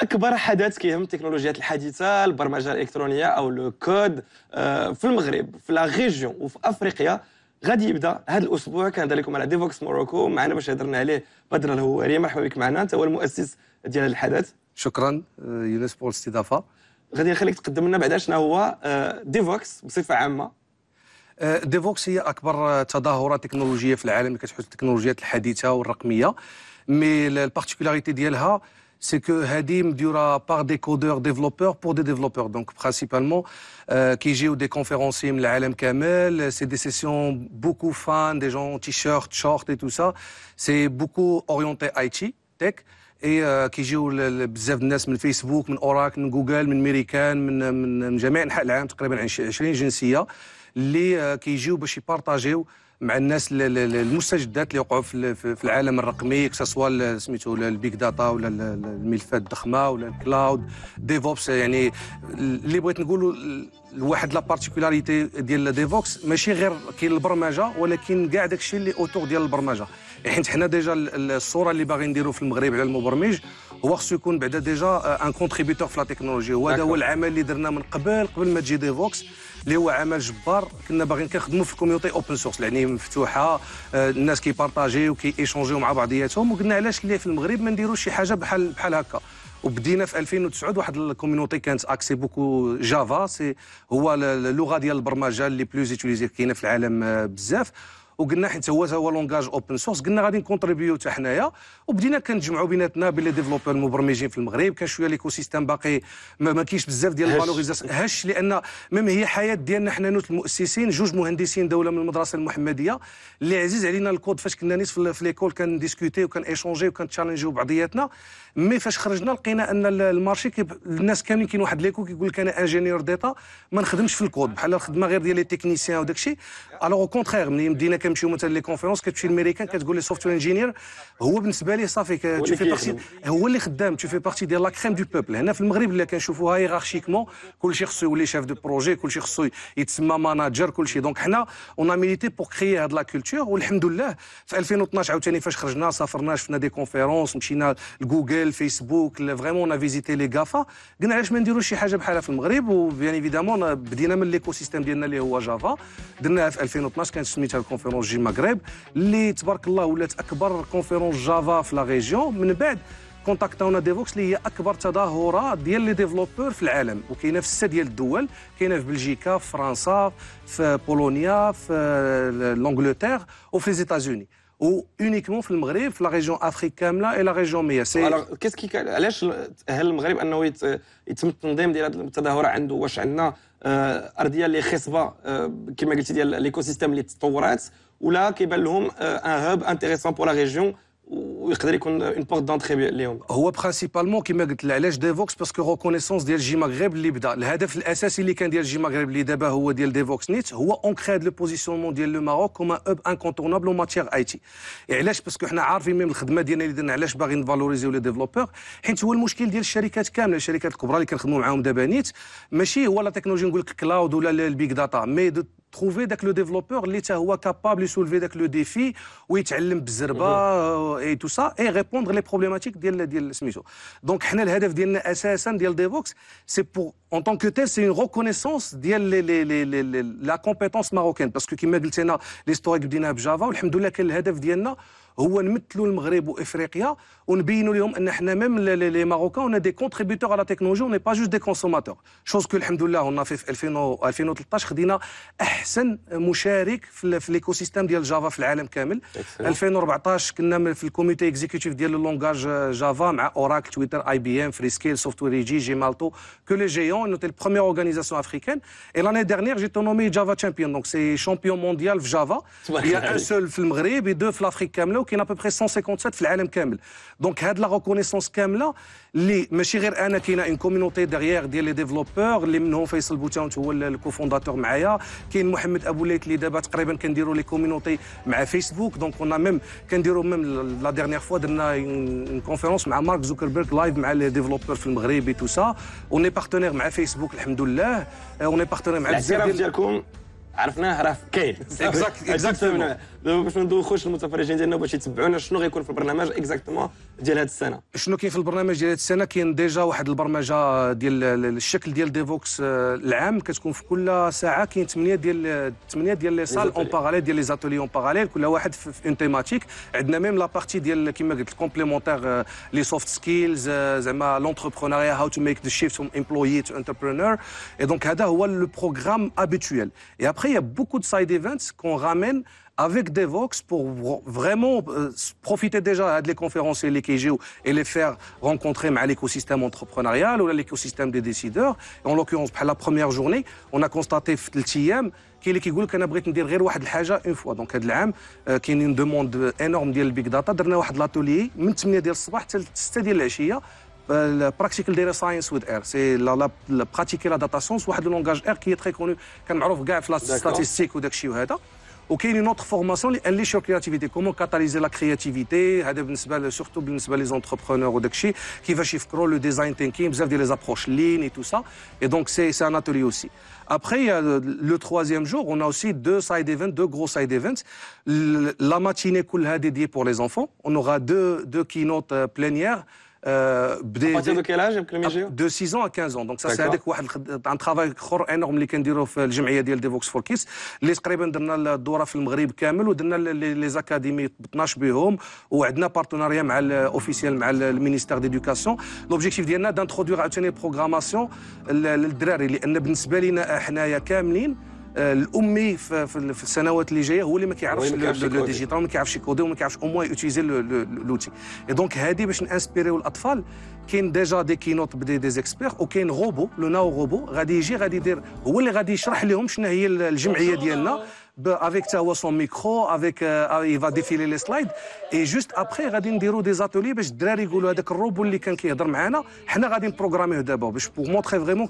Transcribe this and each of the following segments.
اكبر حدث كيهم التكنولوجيات الحديثه البرمجه الالكترونيه او لو كود آه، في المغرب في لا ريجيون وفي افريقيا غادي يبدا هذا الاسبوع كان لكم على ديفوكس موروكو معنا باش هضرنا عليه بدر الهواري مرحبا بك معنا انت هو المؤسس ديال هذا الحدث شكرا آه، يونس بول الاستضافه غادي نخليك تقدم لنا بعدا شنو هو آه، ديفوكس بصفه عامه ديفوكس هي اكبر تظاهره تكنولوجيه في العالم اللي كتحوز التكنولوجيات الحديثه والرقميه مي البارتيكولاريتي ديالها c'est que Hadim dura par des codeurs développeurs pour des développeurs. Donc, principalement, qui j'ai des conférenciers, l'ALM Kamel, c'est des sessions beaucoup fans, des gens en t-shirt, short et tout ça. C'est beaucoup orienté IT, tech. Et qui اي كيجيو le الناس من فيسبوك de اوراك google American, de le من من جميع انحاء de تقريبا les qui qui jouent pour partager... مع الناس المستجدات اللي وقعوا في العالم الرقمي إيه، اكسسوار سميتو البيك داتا ولا الملفات الضخمه ولا الكلاود ديفوبس يعني اللي بغيت نقولوا لواحد لا ديال ديفوكس ماشي غير كاين البرمجه ولكن كاع داك الشيء اللي اوتور ديال البرمجه إيه، حيت حنا ديجا الصوره اللي باغي نديرو في المغرب على المبرمج هو خصو يكون بعدا ديجا ان آه، كونتريبيتور في لا تكنولوجي وهذا هو العمل اللي درنا من قبل قبل ما تجي ديفوكس اللي هو عمل جبار كنا باغيين كنخدموا في الكوميونتي اوبن سورس يعني ديالهم مفتوحه آه، الناس كيبارطاجيو ايشونجيو مع بعضياتهم وقلنا علاش اللي في المغرب ما نديروش شي حاجه بحال بحال هكا وبدينا في 2009 واحد الكوميونيتي كانت اكسي بوكو جافا سي هو اللغه ديال البرمجه اللي بلوز يوتيليزي كاينه في العالم آه، بزاف وقلنا حيت هو هو لونجاج اوبن سورس قلنا غادي نكونتريبيو حتى حنايا وبدينا كنجمعوا بيناتنا بين لي ديفلوبر المبرمجين في المغرب كان شويه ليكو سيستيم باقي ما, كاينش بزاف ديال الفالوريزاس هش لان ميم هي حياه ديالنا حنا نوت المؤسسين جوج مهندسين دوله من المدرسه المحمديه اللي عزيز علينا الكود فاش كنا نيس في ليكول ايشونجي وكان وكنتشالنجيو بعضياتنا مي فاش خرجنا لقينا ان المارشي الناس كاملين كاين واحد ليكو كيقول لك انا انجينيور ديتا ما نخدمش في الكود بحال الخدمه غير ديال لي تكنيسيان وداكشي الوغ او كونترير ملي مدينا كنمشيو مثلا لي كونفيرونس كتمشي للميريكان كتقول لي سوفتوير انجينير هو بالنسبه لي صافي تو في بارتي هو اللي خدام تو في بارتي ديال لا كريم دو بوبل هنا في المغرب اللي كنشوفوها هيرارشيكمون كلشي خصو يولي شاف دو بروجي كلشي خصو يتسمى ماناجر كلشي دونك حنا اون ميليتي بور كريي هاد لا كولتور والحمد لله في 2012 عاوتاني فاش خرجنا سافرنا شفنا دي كونفيرونس مشينا لجوجل فيسبوك فريمون اون فيزيتي لي غافا قلنا علاش ما نديروش شي حاجه بحالها في المغرب وبيان ايفيدامون بدينا من ليكو سيستيم ديالنا اللي هو جافا درناها في 2012 كانت سميتها الكونفيرونس تكنولوجي جي اللي تبارك الله ولات اكبر كونفيرونس جافا في لا ريجيون من بعد كونتاكتاونا ديفوكس اللي هي اكبر تظاهره ديال لي ديفلوبور في العالم وكاينه في سته ديال الدول كاينه في بلجيكا في فرنسا في بولونيا في لونجلتير وفي لي زيتازوني اونيكمون في المغرب في لا ريجون افريك كامله اي لا ريجون ميا سي الوغ كيس علاش هل المغرب انه يتم التنظيم ديال هذه التظاهره عنده واش عندنا euh, euh, les euh, qui euh, euh, euh, euh, où euh, euh, euh, euh, ويقدر يكون اون بورت دونتري ليهم هو برانسيبالمون كيما قلت علاش ديفوكس باسكو ريكونيسونس ديال جي مغرب اللي بدا الهدف الاساسي اللي كان ديال جي مغرب اللي دابا هو ديال ديفوكس نيت هو اون كريد لو بوزيسيونمون ديال لو ماروك كوم اوب انكونتورنابل ماتيغ اي تي علاش باسكو حنا عارفين ميم الخدمه ديالنا اللي درنا علاش باغيين نفالوريزيو لي ديفلوبور حيت هو المشكل ديال الشركات كامله الشركات الكبرى اللي كنخدموا معاهم دابا نيت ماشي هو لا تكنولوجي نقول لك كلاود ولا البيك داتا مي trouver avec le développeur, les capable de soulever le défi, mhm. euh, et tout ça et répondre les problématiques de ce SMISO. Donc, le de c'est pour en tant que tel, c'est une reconnaissance ديال la compétence marocaine. Parce لا كومبيتونس ماروكان باسكو كما قلت انا ليستوريك بديناها بجافا والحمد لله كان الهدف ديالنا هو نمثلوا المغرب وافريقيا ونبينوا لهم ان حنا ميم لي ماروكان اون دي كونتريبيتور على تكنولوجي اون با جوست دي كونسوماتور شوز كو الحمد لله هنا في 2013 خدينا احسن مشارك في, ليكو سيستيم ديال جافا في العالم كامل 2014 كنا في الكوميتي اكزيكوتيف ديال اللونغاج جافا مع اوراكل تويتر اي بي ام فري سكيل سوفتوير جي جي مالتو كو لي جيون on était la première organisation africaine. Et l'année dernière, j'ai été nommé Java Champion. Donc c'est champion mondial Java. Il y a un seul film Mghrib et deux l'Afrique Kamla, qui a à peu près 157 dans l'Alem Donc c'est la reconnaissance Kemla, Mais je Anna qui a une communauté derrière les développeurs. Les Mnon Faisal le cofondateur Maya. Qui est Mohamed Aboulet, qui des débattu avec les communautés Facebook. Donc on a même, même la dernière fois, on a une conférence avec Mark Zuckerberg live avec les développeurs film Mghrib et tout ça. On est partenaire avec فيسبوك الحمد لله اوني آه، بارتنير مع بزاف ديالكم عرفناه راه كاين اكزاكتومون باش ما ندوخوش المتفرجين ديالنا باش يتبعونا شنو غيكون في البرنامج اكزاكتومون ديال هذه السنه شنو كاين في البرنامج ديال هذه السنه كاين ديجا واحد البرمجه ديال الشكل ديال ديفوكس آه، العام كتكون في كل ساعه كاين 8 ديال 8 ديال لي سال اون باراليل ديال لي زاتولي اون باراليل كل واحد في اون تيماتيك عندنا ميم لا بارتي ديال كما قلت الكومبليمونتير لي سوفت سكيلز زعما لونتربرونيا هاو تو ميك ذا شيفت فروم امبلويي تو انتربرونور اي دونك هذا هو لو بروغرام ابيتويل اي ابخي il y a beaucoup de side events qu'on ramène avec Devox pour vraiment euh, profiter déjà de conférences et les KGO et les faire rencontrer à l'écosystème entrepreneurial ou à l'écosystème des décideurs. en l'occurrence, la première journée, on a constaté le كاين qui une le énorme بغيت ندير غير واحد الحاجه اون فوا دونك هذا العام كاينين دوموند انورم ديال on a واحد euh, la pratique data science with R, c'est la pratique de la data science, un langage R qui est très connu. Je y a statistique ou une autre formation, enrichir la créativité, comment catalyser la créativité, surtout pour les entrepreneurs ou qui qui va le design thinking, les approches lean et tout ça. Et donc c'est un atelier aussi. Après, le troisième jour, on a aussi deux side events, deux gros side events. La matinée, cool dédiée pour les enfants. On aura deux deux euh, plénières, plénières بدي دو كيل عاج 6 ans à 15 ans دونك سا سي هذاك واحد عن ترافاي اخر انورم اللي كنديروا في الجمعيه ديال ديفوكس فور كيس اللي تقريبا درنا الدوره في المغرب كامل ودرنا لي زاكاديمي 12 بهم وعندنا بارتناريا مع الاوفيسيال مع المينيستير ديدوكاسيون لوبجيكتيف ديالنا دانترودوير عاوتاني بروغراماسيون للدراري لان بالنسبه لنا حنايا كاملين آه، الامي في السنوات اللي جايه هو اللي ما كيعرفش لو ديجيتال وما كيعرفش يكودي وما كيعرفش اوموا يوتيزي لوتي اي دونك هادي باش نانسبيريو الاطفال كاين ديجا دي كينوت بدي دي زيكسبير وكاين روبو لو ناو روبو غادي يجي غادي يدير هو اللي غادي يشرح لهم شنو هي الجمعيه ديالنا avec son micro avec euh, ah, il va défiler les slides et juste après غادي نديروا des ateliers باش الدراري يقولوا هذاك الروبو اللي كان كيهضر معنا حنا غادي نبروغراميه دابا باش بور مونتري فريمون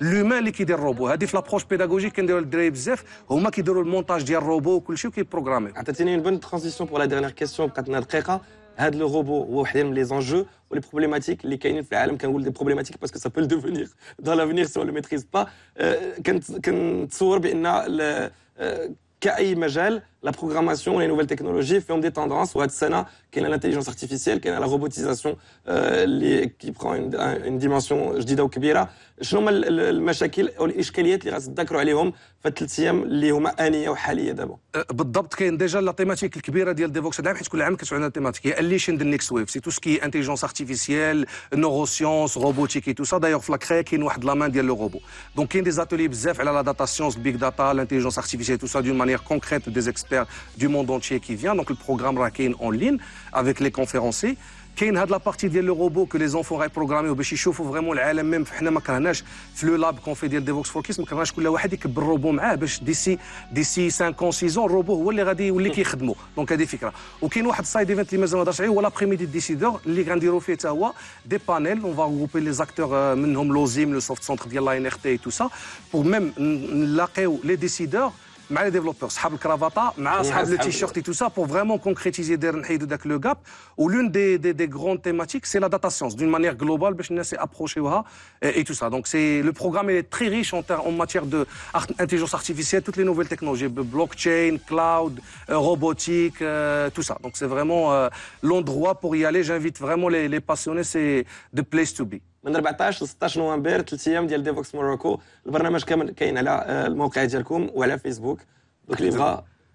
لومان اللي كيدير الروبو هذه في لابروش بيداغوجيك كنديروا للدراري بزاف هما كيديروا المونتاج ديال الروبو وكل شيء وكيبروغراميو عطيتيني اون بون ترانزيسيون بور لا ديرنيير كيسيون بقات لنا دقيقه هذا لو روبو هو واحد من لي زونجو ولي بروبليماتيك اللي كاينين في العالم كنقول دي بروبليماتيك باسكو سا بو ديفونيغ دون لافونيغ سو لو ميتريز با كنتصور بان آه، كاي مجال La programmation et les nouvelles technologies font des tendances. On a de qu'il y a l'intelligence artificielle, qu'il y a la robotisation, euh, qui prend une dimension je au Kibera. Chez les machakil ou les Ishkaliyet, qui vont se décrire à l'égard de ces thèmes, liés aux manière ou aux haïtiens. Dabo. Au c'est une thématique qui est le développement. Maintenant, se pose la la thématique. la next wave. C'est tout ce qui est intelligence artificielle, neurosciences, robotique et tout ça. D'ailleurs, la craie qui nous prend la main, de le robot. Donc, a des ateliers Zef, elle la data science, big data, l'intelligence artificielle, tout ça d'une manière concrète des du monde entier qui vient. Donc le programme Rakane en ligne avec les conférenciers. Kane a de la partie de le robot que les enfants ont programmé au Béchi vraiment le LM, même Fahna Makranach, le lab qu'on fait de for Kiss, Makranach, que le Wahadi, que le robot m'a, d'ici 5 ans, 6 ans, le robot, ou les radis, ou le qui Donc, il y a des fikras. Au Kane, ou Hadsai, des 20 limes, ou l'après-midi de décideurs, les grands dirofés, des panels, on va regrouper les acteurs, euh, l'OZIM, le soft centre de la NRT et tout ça, pour même l'AKEO, les décideurs, même les développeurs, sabre le t-shirt et tout ça pour vraiment concrétiser le gap. où l'une des grandes thématiques, c'est la data science, d'une manière globale, pour que ne sais approcher Et tout ça. Donc c'est le programme est très riche en matière de intelligence artificielle, toutes les nouvelles technologies, blockchain, cloud, euh, robotique, euh, tout ça. Donc c'est vraiment euh, l'endroit pour y aller. J'invite vraiment les passionnés. C'est the place to be. من 14 ل 16 نوفمبر ثلاث ايام ديال ديفوكس موروكو البرنامج كامل كاين على آه، الموقع ديالكم وعلى فيسبوك دوك اللي بغا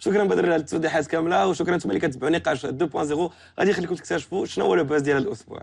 شكرا بدر على التوضيحات كامله وشكرا انتم اللي كتبعوا نقاش 2.0 غادي نخليكم تكتشفوا شنو هو لو باز ديال الاسبوع